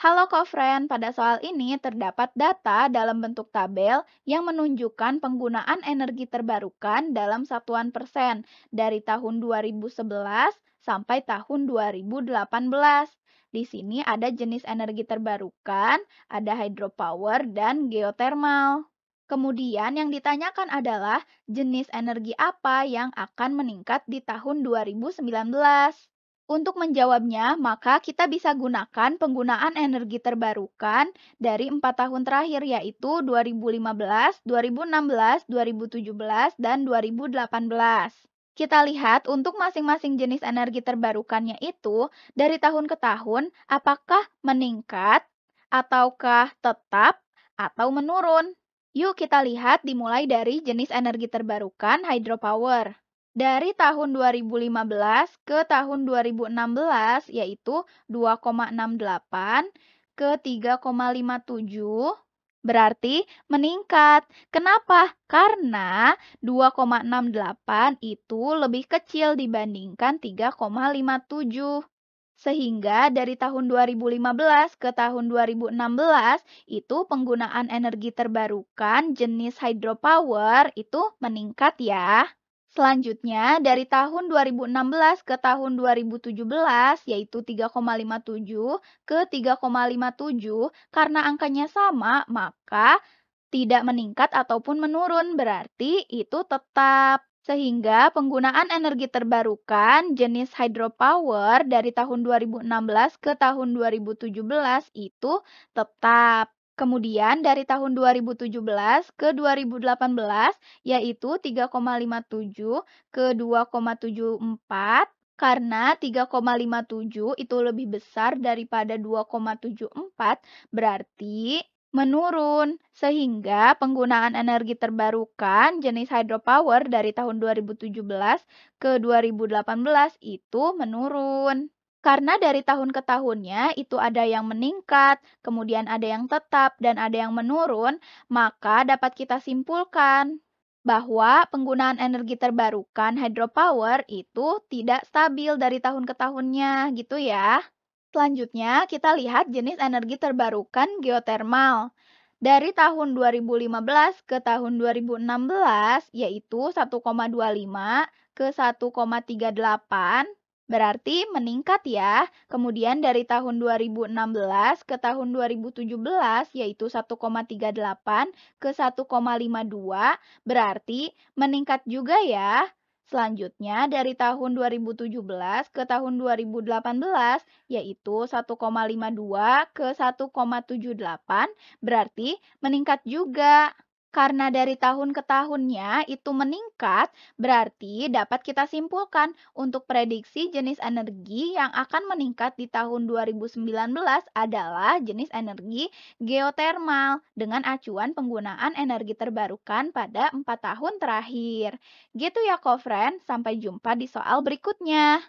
Halo Kofren, pada soal ini terdapat data dalam bentuk tabel yang menunjukkan penggunaan energi terbarukan dalam satuan persen dari tahun 2011 sampai tahun 2018. Di sini ada jenis energi terbarukan, ada hydropower dan geothermal. Kemudian yang ditanyakan adalah jenis energi apa yang akan meningkat di tahun 2019. Untuk menjawabnya, maka kita bisa gunakan penggunaan energi terbarukan dari empat tahun terakhir yaitu 2015, 2016, 2017, dan 2018. Kita lihat untuk masing-masing jenis energi terbarukannya itu dari tahun ke tahun apakah meningkat ataukah tetap atau menurun. Yuk kita lihat dimulai dari jenis energi terbarukan hydropower dari tahun 2015 ke tahun 2016 yaitu 2,68 ke 3,57 berarti meningkat. Kenapa? Karena 2,68 itu lebih kecil dibandingkan 3,57. Sehingga dari tahun 2015 ke tahun 2016 itu penggunaan energi terbarukan jenis hydropower itu meningkat ya. Selanjutnya, dari tahun 2016 ke tahun 2017 yaitu 3,57 ke 3,57 karena angkanya sama maka tidak meningkat ataupun menurun berarti itu tetap. Sehingga penggunaan energi terbarukan jenis hydropower dari tahun 2016 ke tahun 2017 itu tetap. Kemudian dari tahun 2017 ke 2018 yaitu 3,57 ke 2,74 karena 3,57 itu lebih besar daripada 2,74 berarti menurun sehingga penggunaan energi terbarukan jenis hydropower dari tahun 2017 ke 2018 itu menurun. Karena dari tahun ke tahunnya itu ada yang meningkat, kemudian ada yang tetap, dan ada yang menurun, maka dapat kita simpulkan bahwa penggunaan energi terbarukan hydropower itu tidak stabil dari tahun ke tahunnya gitu ya. Selanjutnya kita lihat jenis energi terbarukan geotermal. Dari tahun 2015 ke tahun 2016 yaitu 1,25 ke 1,38 Berarti meningkat ya. Kemudian dari tahun 2016 ke tahun 2017 yaitu 1,38 ke 1,52 berarti meningkat juga ya. Selanjutnya dari tahun 2017 ke tahun 2018 yaitu 1,52 ke 1,78 berarti meningkat juga. Karena dari tahun ke tahunnya itu meningkat, berarti dapat kita simpulkan untuk prediksi jenis energi yang akan meningkat di tahun 2019 adalah jenis energi geotermal dengan acuan penggunaan energi terbarukan pada 4 tahun terakhir. Gitu ya, kofren. Sampai jumpa di soal berikutnya.